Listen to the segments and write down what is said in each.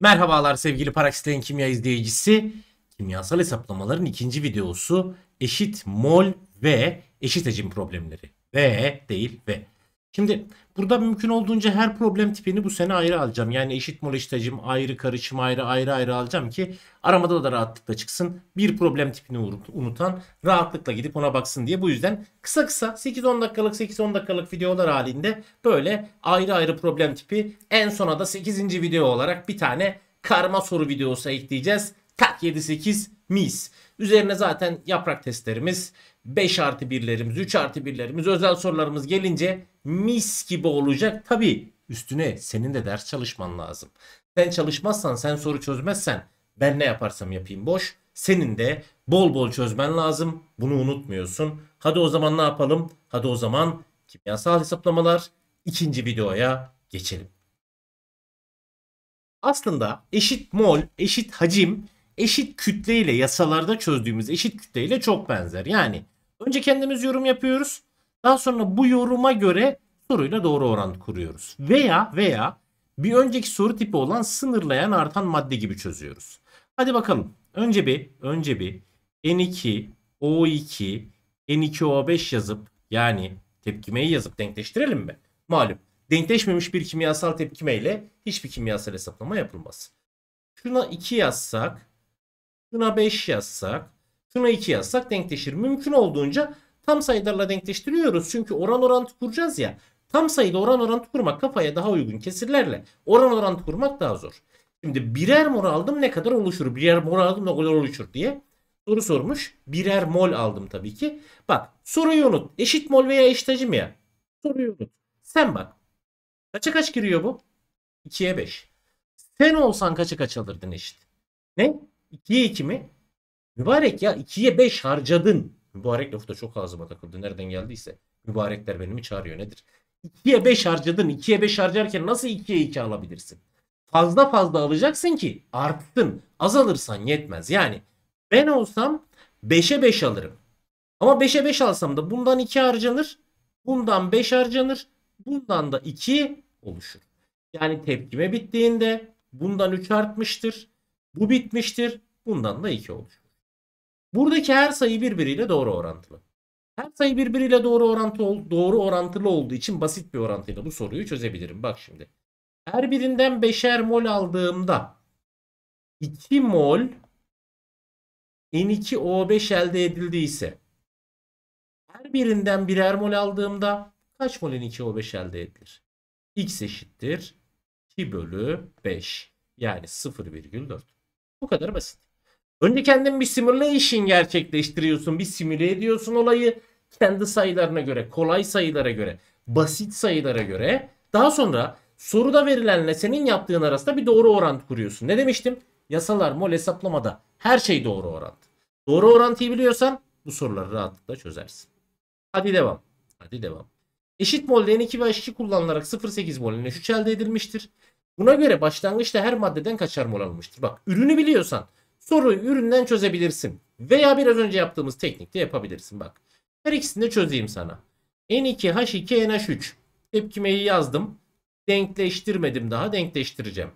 Merhabalar sevgili Paraksitlerin Kimya izleyicisi. Kimyasal hesaplamaların ikinci videosu eşit mol ve eşit hacim problemleri. Ve değil ve. Şimdi Burada mümkün olduğunca her problem tipini bu sene ayrı alacağım. Yani eşit mol ayrı karışım ayrı ayrı ayrı alacağım ki aramada da rahatlıkla çıksın. Bir problem tipini unutan rahatlıkla gidip ona baksın diye. Bu yüzden kısa kısa 8-10 dakikalık 8-10 dakikalık videolar halinde böyle ayrı ayrı problem tipi en sona da 8. video olarak bir tane karma soru videosu ekleyeceğiz. Tak 7-8 mis. Üzerine zaten yaprak testlerimiz, 5 artı 1'lerimiz, 3 artı 1'lerimiz, özel sorularımız gelince mis gibi olacak. tabii üstüne senin de ders çalışman lazım. Sen çalışmazsan, sen soru çözmezsen ben ne yaparsam yapayım boş. Senin de bol bol çözmen lazım. Bunu unutmuyorsun. Hadi o zaman ne yapalım? Hadi o zaman kimyasal hesaplamalar ikinci videoya geçelim. Aslında eşit mol, eşit hacim, eşit kütle ile yasalarda çözdüğümüz eşit kütle ile çok benzer. Yani Önce kendimiz yorum yapıyoruz. Daha sonra bu yoruma göre soruyla doğru oran kuruyoruz. Veya veya bir önceki soru tipi olan sınırlayan artan madde gibi çözüyoruz. Hadi bakalım. Önce bir önce bir N2, O2, N2O5 yazıp yani tepkimeyi yazıp denkleştirelim mi? Malum denkleşmemiş bir kimyasal tepkimeyle hiçbir kimyasal hesaplama yapılmaz. Şuna 2 yazsak, şuna 5 yazsak, Şuna 2 yazsak denkleşir. Mümkün olduğunca tam sayılarla denkleştiriyoruz. Çünkü oran orantı kuracağız ya. Tam sayıda oran orantı kurmak kafaya daha uygun kesirlerle. Oran orantı kurmak daha zor. Şimdi birer mor aldım ne kadar oluşur? Birer mor aldım ne kadar oluşur diye soru sormuş. Birer mol aldım tabii ki. Bak soruyu unut. Eşit mol veya eşit hacim ya. Soruyu unut. Sen bak. Kaça kaç giriyor bu? 2'ye 5. Sen olsan kaça kaç alırdın eşit? Ne? 2'ye 2 mi? Mübarek ya 2'ye 5 harcadın. Mübarek lafı da çok ağzıma takıldı. Nereden geldiyse. Mübarekler beni çağırıyor nedir? 2'ye 5 harcadın. 2'ye 5 harcarken nasıl 2'ye 2 alabilirsin? Fazla fazla alacaksın ki arttın. Azalırsan yetmez. Yani ben olsam 5'e 5 alırım. Ama 5'e 5 alsam da bundan 2 harcanır. Bundan 5 harcanır. Bundan da 2 oluşur. Yani tepkime bittiğinde bundan 3 artmıştır. Bu bitmiştir. Bundan da 2 oluşur. Buradaki her sayı birbiriyle doğru orantılı. Her sayı birbiriyle doğru orantılı, doğru orantılı olduğu için basit bir orantıyla bu soruyu çözebilirim. Bak şimdi. Her birinden 5'er mol aldığımda 2 mol N2O5 elde edildiyse her birinden birer mol aldığımda kaç mol N2O5 elde edilir? X eşittir 2 bölü 5 yani 0,4. Bu kadar basit. Önce kendin bir simulation gerçekleştiriyorsun. Bir simüle ediyorsun olayı. Kendi sayılarına göre, kolay sayılara göre, basit sayılara göre. Daha sonra soruda verilenle senin yaptığın arasında bir doğru orantı kuruyorsun. Ne demiştim? Yasalar, mol hesaplamada her şey doğru orantı. Doğru orantıyı biliyorsan bu soruları rahatlıkla çözersin. Hadi devam. Hadi devam. Eşit molde N2 ve H2 kullanılarak 0.8 mol N3 elde edilmiştir. Buna göre başlangıçta her maddeden kaçar mol almıştır. Bak ürünü biliyorsan Soruyu üründen çözebilirsin. Veya biraz önce yaptığımız teknikte yapabilirsin bak. Her ikisini de çözeyim sana. N2H2NH3 tepkimeyi yazdım. Denkleştirmedim daha denkleştireceğim.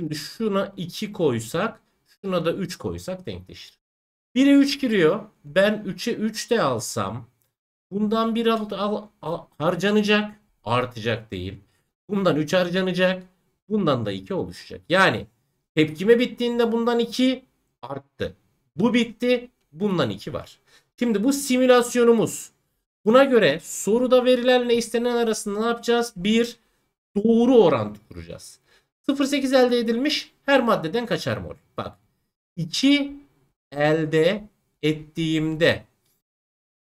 Şimdi şuna 2 koysak şuna da 3 koysak denkleşir. 1'e 3 giriyor. Ben 3'e 3 de alsam bundan 1 al, al, al, harcanacak artacak değil. Bundan 3 harcanacak. Bundan da 2 oluşacak. Yani tepkime bittiğinde bundan 2 arttı. Bu bitti. Bundan iki var. Şimdi bu simülasyonumuz. Buna göre soruda verilenle istenen arasında ne yapacağız? Bir doğru oran kuracağız. 0.8 elde edilmiş her maddeden kaçar mol? Bak 2 elde ettiğimde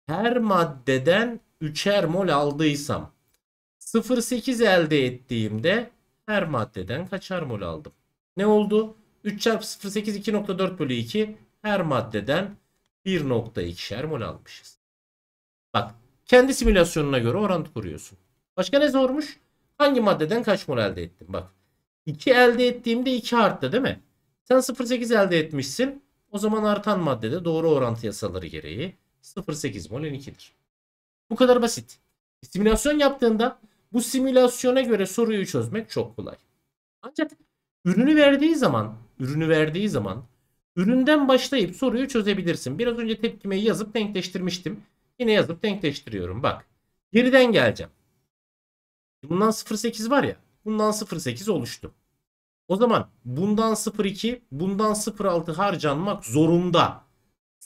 her maddeden 3'er mol aldıysam 0.8 elde ettiğimde her maddeden kaçar mol aldım? Ne oldu? 3 çarpı 0.8 2.4 bölü 2 her maddeden 1.2'şer mol almışız. Bak kendi simülasyonuna göre orantı kuruyorsun. Başka ne sormuş? Hangi maddeden kaç mol elde ettin? Bak 2 elde ettiğimde 2 arttı değil mi? Sen 0.8 elde etmişsin. O zaman artan maddede doğru orantı yasaları gereği 0.8 mol 2dir Bu kadar basit. Simülasyon yaptığında bu simülasyona göre soruyu çözmek çok kolay. Ancak ürünü verdiği zaman ürünü verdiği zaman üründen başlayıp soruyu çözebilirsin. Biraz önce tepkimeyi yazıp denkleştirmiştim. Yine yazıp denkleştiriyorum. Bak geriden geleceğim. Bundan 0.8 var ya. Bundan 0.8 oluştu. O zaman bundan 0.2, bundan 0.6 harcanmak zorunda.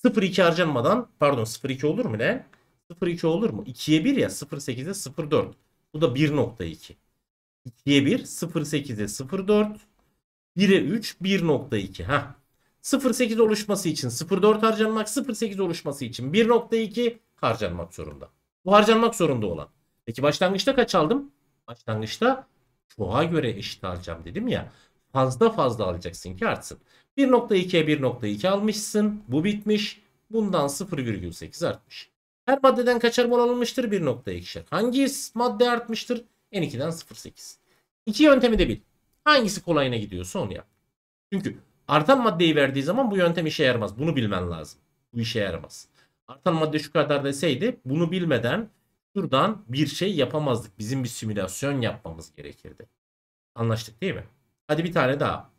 0.2 harcanmadan pardon 0.2 olur mu ne? 0.2 olur mu? 2'ye 1 ya 0.8'e 0.4. Bu da 1.2. 2'ye 1, 0.8'e 0.4, 1'e 3 1.2. Ha. 0.8 oluşması için 0.4 harcanmak, 0.8 oluşması için 1.2 harcanmak zorunda. Bu harcanmak zorunda olan. Peki başlangıçta kaç aldım? Başlangıçta çoğa göre eşit alacağım dedim ya. Fazla fazla alacaksın ki artsın. 1.2'ye 1.2 almışsın. Bu bitmiş. Bundan 0,8 artmış. Her maddeden kaçar mol alınmıştır? 1.2'şer. Hangi madde artmıştır? N2'den 0.8. İki yöntemi de bil. Hangisi kolayına gidiyorsa onu yap. Çünkü artan maddeyi verdiği zaman bu yöntem işe yaramaz. Bunu bilmen lazım. Bu işe yaramaz. Artan madde şu kadar deseydi bunu bilmeden şuradan bir şey yapamazdık. Bizim bir simülasyon yapmamız gerekirdi. Anlaştık değil mi? Hadi bir tane daha.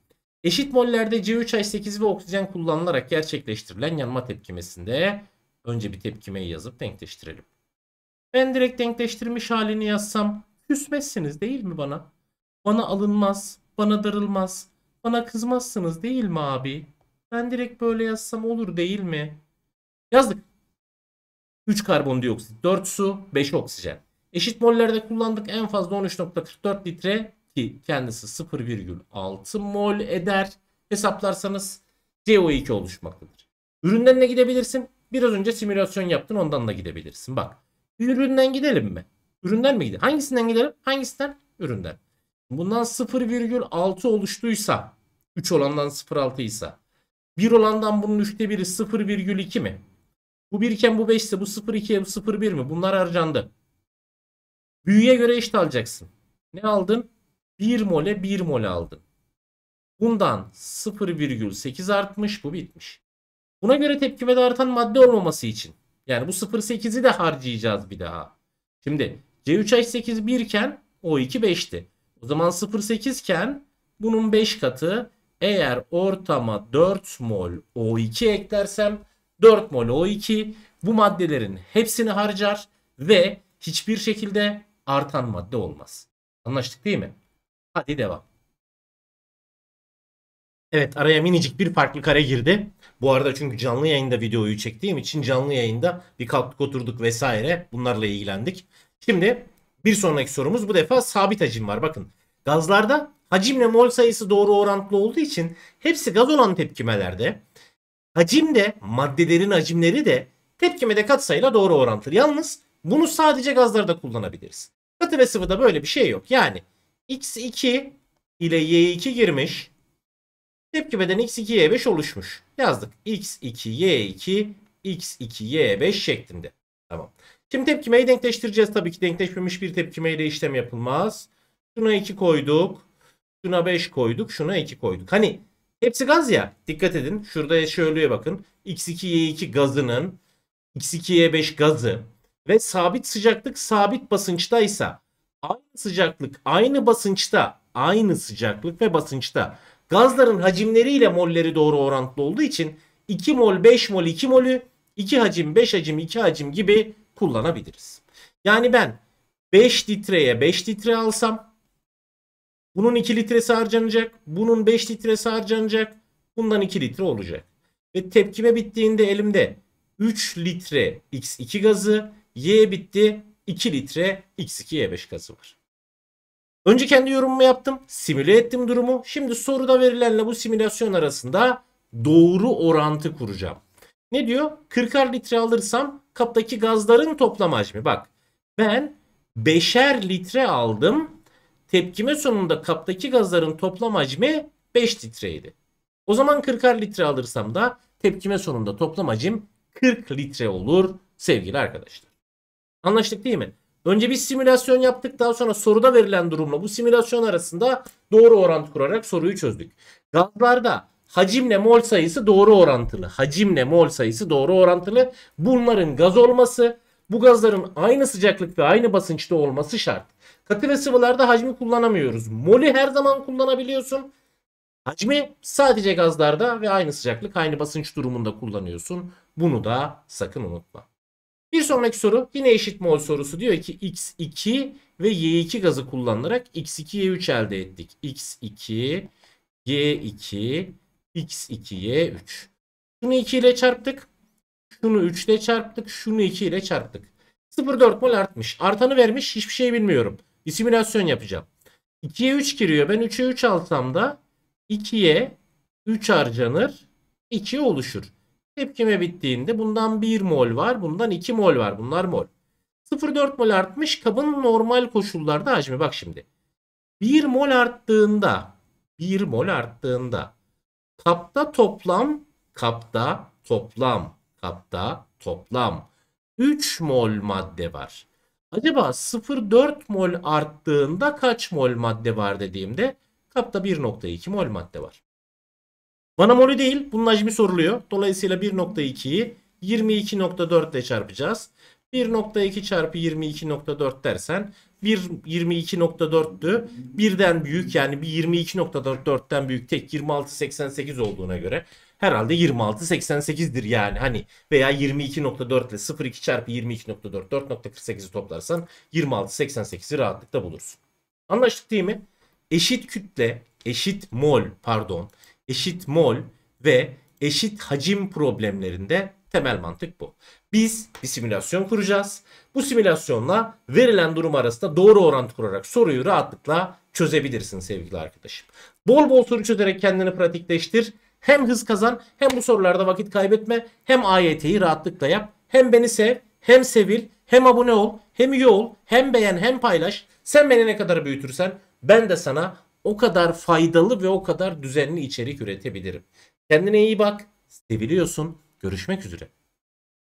Eşit mollerde C3H8 ve oksijen kullanılarak gerçekleştirilen yanma tepkimesinde önce bir tepkimeyi yazıp denkleştirelim. Ben direkt denkleştirmiş halini yazsam küsmezsiniz değil mi bana? Bana alınmaz, bana darılmaz, bana kızmazsınız değil mi abi? Ben direkt böyle yazsam olur değil mi? Yazdık. 3 karbondioksit, 4 su, 5 oksijen. Eşit mollerde kullandık en fazla 13.44 litre ki kendisi 0,6 mol eder. Hesaplarsanız CO2 oluşmaktadır. Üründen ne gidebilirsin? Biraz önce simülasyon yaptın ondan da gidebilirsin. Bak üründen gidelim mi? Üründen mi gidelim? Hangisinden gidelim? Hangisinden? Üründen bundan 0,6 oluştuysa 3 olandan 0,6 ise 1 olandan bunun 3'te 1'i 0,2 mi? Bu 1 iken bu 5 ise bu 0,2'ye bu 0,1 mi? Bunlar harcandı. Büyüye göre eşit alacaksın. Ne aldın? 1 mole 1 mole aldın. Bundan 0,8 artmış bu bitmiş. Buna göre tepkimede artan madde olmaması için. Yani bu 0,8'i de harcayacağız bir daha. Şimdi C3H8 1 iken O2 5'ti. O zaman 0.8 iken bunun 5 katı eğer ortama 4 mol O2 eklersem 4 mol O2 bu maddelerin hepsini harcar ve hiçbir şekilde artan madde olmaz. Anlaştık değil mi? Hadi devam. Evet araya minicik bir farklı kare girdi. Bu arada çünkü canlı yayında videoyu çektiğim için canlı yayında bir kalktık oturduk vesaire bunlarla ilgilendik. Şimdi bir sonraki sorumuz bu defa sabit hacim var. Bakın gazlarda hacimle mol sayısı doğru orantılı olduğu için hepsi gaz olan tepkimelerde hacim de maddelerin hacimleri de tepkimede katsayıyla doğru orantılı. Yalnız bunu sadece gazlarda kullanabiliriz. Katı ve sıvıda böyle bir şey yok. Yani x2 ile y2 girmiş. Tepkimeden x2 y5 oluşmuş. Yazdık. x2 y2 x2 y5 şeklinde. Tamam. Şimdi tepkimeyi denkleştireceğiz tabii ki. Denkleşmemiş bir tepkimeyle işlem yapılmaz. Şuna 2 koyduk. Şuna 5 koyduk. Şuna 2 koyduk. Hani hepsi gaz ya. Dikkat edin. Şurada şöyle bakın. X2Y2 gazının X2Y5 gazı ve sabit sıcaklık sabit basınçtaysa aynı sıcaklık aynı basınçta aynı sıcaklık ve basınçta gazların hacimleriyle molleri doğru orantılı olduğu için 2 mol 5 mol 2 molü 2 hacim 5 hacim 2 hacim gibi kullanabiliriz. Yani ben 5 litreye 5 litre alsam bunun 2 litresi harcanacak. Bunun 5 litresi harcanacak. Bundan 2 litre olacak. Ve tepkime bittiğinde elimde 3 litre X2 gazı, Y bitti 2 litre X2Y5 gazı var. Önce kendi yorumumu yaptım, simüle ettim durumu. Şimdi soruda verilenle bu simülasyon arasında doğru orantı kuracağım. Ne diyor? 40'ar litre alırsam kaptaki gazların toplam hacmi. Bak ben 5'er litre aldım. Tepkime sonunda kaptaki gazların toplam hacmi 5 litreydi. O zaman 40'ar litre alırsam da tepkime sonunda toplam hacim 40 litre olur sevgili arkadaşlar. Anlaştık değil mi? Önce bir simülasyon yaptık daha sonra soruda verilen durumla bu simülasyon arasında doğru orantı kurarak soruyu çözdük. Gazlarda hacimle mol sayısı doğru orantılı. Hacimle mol sayısı doğru orantılı. Bunların gaz olması, bu gazların aynı sıcaklık ve aynı basınçta olması şart. Katı ve sıvılarda hacmi kullanamıyoruz. Molü her zaman kullanabiliyorsun. Hacmi sadece gazlarda ve aynı sıcaklık, aynı basınç durumunda kullanıyorsun. Bunu da sakın unutma. Bir sonraki soru yine eşit mol sorusu. Diyor ki X2 ve Y2 gazı kullanılarak X2 Y3 elde ettik. X2 Y2 x2y 3. Şunu 2 ile çarptık. Şunu 3 ile çarptık. Şunu 2 ile çarptık. 0,4 mol artmış. Artanı vermiş. Hiçbir şey bilmiyorum. Bir simülasyon yapacağım. 2'ye 3 giriyor. Ben 3'e 3 alsam da 2'ye 3 harcanır. 2 oluşur. Tepkime bittiğinde bundan 1 mol var. Bundan 2 mol var. Bunlar mol. 0,4 mol artmış. Kabın normal koşullarda hacmi. Bak şimdi. 1 mol arttığında 1 mol arttığında Kapta toplam, kapta toplam, kapta toplam 3 mol madde var. Acaba 0,4 mol arttığında kaç mol madde var dediğimde kapta 1,2 mol madde var. Bana molü değil bunun hacmi soruluyor. Dolayısıyla 1,2'yi 22.4 ile çarpacağız. 1.2 çarpı 22.4 dersen 1 22.4'tü. Birden büyük yani bir 22.4'ten büyük tek 26.88 olduğuna göre herhalde 26.88'dir yani hani veya 22.4 ile 0.2 çarpı 22.4 4.48'i toplarsan 26.88'i rahatlıkla bulursun. Anlaştık değil mi? Eşit kütle, eşit mol pardon, eşit mol ve eşit hacim problemlerinde temel mantık bu. Biz bir simülasyon kuracağız. Bu simülasyonla verilen durum arasında doğru orantı kurarak soruyu rahatlıkla çözebilirsin sevgili arkadaşım. Bol bol soru çözerek kendini pratikleştir. Hem hız kazan hem bu sorularda vakit kaybetme hem AYT'yi rahatlıkla yap. Hem beni sev hem sevil hem abone ol hem üye ol hem beğen hem paylaş. Sen beni ne kadar büyütürsen ben de sana o kadar faydalı ve o kadar düzenli içerik üretebilirim. Kendine iyi bak. Seviliyorsun. Görüşmek üzere.